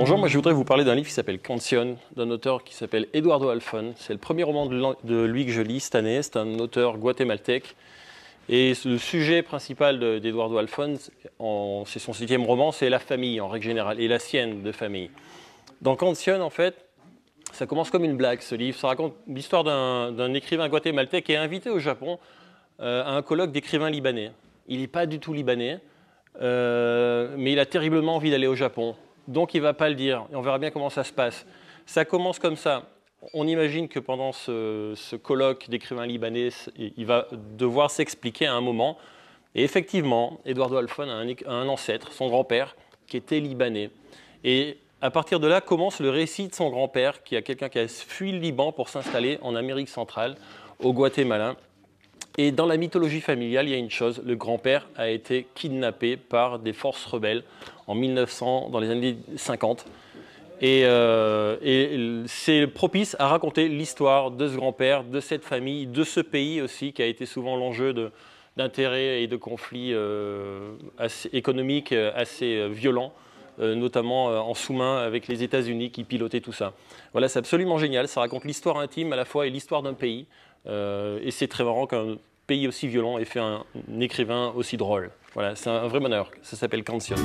Bonjour, moi je voudrais vous parler d'un livre qui s'appelle Cancion, d'un auteur qui s'appelle Eduardo Alfon. C'est le premier roman de lui que je lis cette année. C'est un auteur guatémaltèque. Et le sujet principal d'Eduardo Alfon, c'est son septième roman, c'est la famille en règle générale, et la sienne de famille. Dans Cancion, en fait, ça commence comme une blague ce livre. Ça raconte l'histoire d'un écrivain guatémaltèque qui est invité au Japon euh, à un colloque d'écrivains libanais. Il n'est pas du tout libanais, euh, mais il a terriblement envie d'aller au Japon donc il ne va pas le dire. Et on verra bien comment ça se passe. Ça commence comme ça. On imagine que pendant ce, colloque d'écrivains libanais, il va devoir s'expliquer à un moment. Et effectivement, Eduardo Alphon a un, a un ancêtre, son grand-père, qui était libanais. Et à partir de là commence le récit de son grand-père, qui a quelqu'un qui a fui le Liban pour s'installer en Amérique centrale, au Guatemala. Et dans la mythologie familiale, il y a une chose, le grand-père a été kidnappé par des forces rebelles en 1900, dans les années 50. Euh, et, c'est propice à raconter l'histoire de ce grand-père, de cette famille, de ce pays aussi, qui a été souvent l'enjeu d'intérêts et de conflits euh, économiques assez violents euh, notamment euh, en sous-main avec les États-Unis qui pilotaient tout ça. Voilà, c'est absolument génial. Ça raconte l'histoire intime à la fois et l'histoire d'un pays. Euh, et c'est très marrant qu'un pays aussi violent ait fait un, écrivain aussi drôle. Voilà, c'est un vrai bonheur. Ça s'appelle Cancion ».